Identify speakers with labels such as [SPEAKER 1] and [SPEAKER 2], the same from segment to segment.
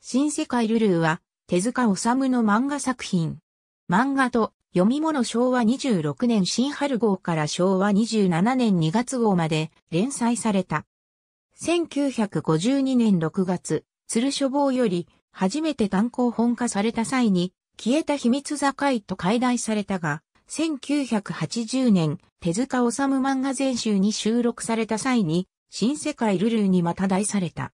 [SPEAKER 1] 新世界ルルーは、手塚治虫の漫画作品。漫画と読み物昭和26年新春号から昭和27年2月号まで連載された。1952年6月、鶴書房より初めて単行本化された際に、消えた秘密境と解題されたが、1980年、手塚治虫漫画全集に収録された際に、新世界ルルーにまた題された。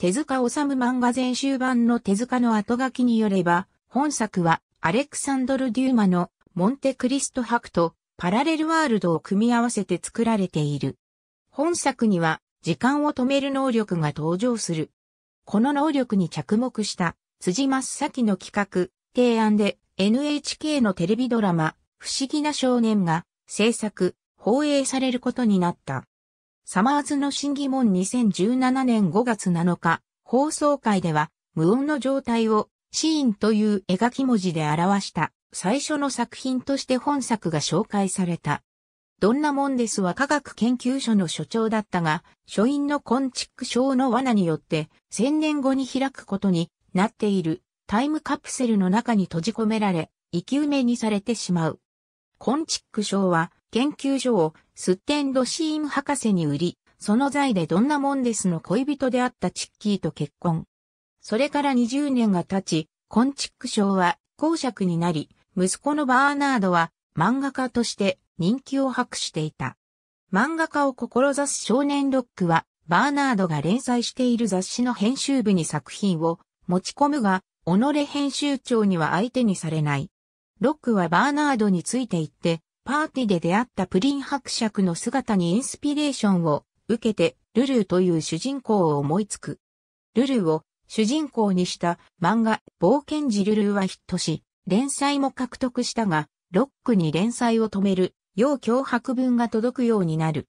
[SPEAKER 1] 手塚治虫漫画全集版の手塚の後書きによれば、本作はアレクサンドル・デューマのモンテクリスト博とパラレルワールドを組み合わせて作られている。本作には時間を止める能力が登場する。この能力に着目した辻真先の企画、提案で NHK のテレビドラマ、不思議な少年が制作、放映されることになった。サマーズの審議門2017年5月7日、放送会では、無音の状態を、シーンという絵描き文字で表した、最初の作品として本作が紹介された。どんなもんですは科学研究所の所長だったが、書院のコンチック症の罠によって、千年後に開くことになっているタイムカプセルの中に閉じ込められ、生き埋めにされてしまう。コンチック症は、研究所をスッテンドシーム博士に売り、その財でどんなもんですの恋人であったチッキーと結婚。それから20年が経ち、コンチック賞は公爵になり、息子のバーナードは漫画家として人気を博していた。漫画家を志す少年ロックは、バーナードが連載している雑誌の編集部に作品を持ち込むが、己編集長には相手にされない。ロックはバーナードについて言って、パーティで出会ったプリン伯爵の姿にインスピレーションを受けて、ルルーという主人公を思いつく。ルルーを主人公にした漫画、冒険時ルルーはヒットし、連載も獲得したが、ロックに連載を止める、要脅迫文が届くようになる。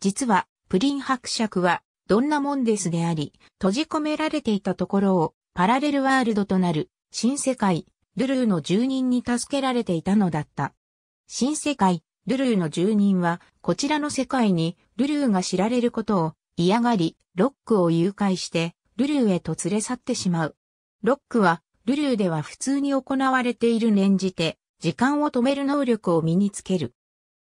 [SPEAKER 1] 実は、プリン伯爵は、どんなもんですであり、閉じ込められていたところを、パラレルワールドとなる、新世界、ルルーの住人に助けられていたのだった。新世界、ルルーの住人は、こちらの世界に、ルルーが知られることを嫌がり、ロックを誘拐して、ルルーへと連れ去ってしまう。ロックは、ルルーでは普通に行われている念じて、時間を止める能力を身につける。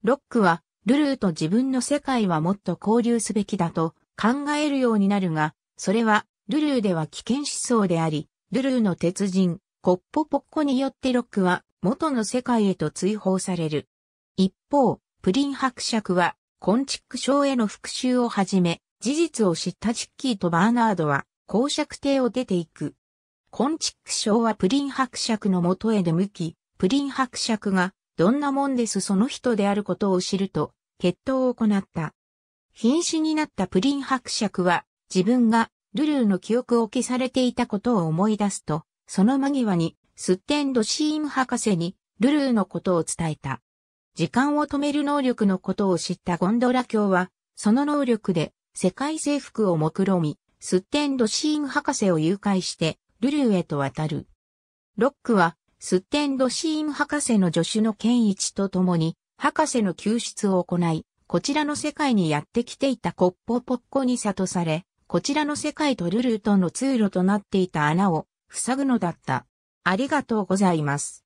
[SPEAKER 1] ロックは、ルルーと自分の世界はもっと交流すべきだと考えるようになるが、それは、ルルーでは危険思想であり、ルルーの鉄人、コッポポッコによってロックは元の世界へと追放される。一方、プリン伯爵は、コンチック賞への復讐をはじめ、事実を知ったチッキーとバーナードは、公爵邸を出ていく。コンチック賞はプリン伯爵の元へ出向き、プリン伯爵が、どんなもんですその人であることを知ると、決闘を行った。瀕死になったプリン伯爵は、自分が、ルルーの記憶を消されていたことを思い出すと、その間際に、スッテンドシーン博士に、ルルーのことを伝えた。時間を止める能力のことを知ったゴンドラ教は、その能力で世界征服を目論み、スッテンドシーン博士を誘拐して、ルルーへと渡る。ロックは、スッテンドシーン博士の助手の健一と共に、博士の救出を行い、こちらの世界にやってきていたコッポポッコに悟され、こちらの世界とルルーとの通路となっていた穴を塞ぐのだった。ありがとうございます。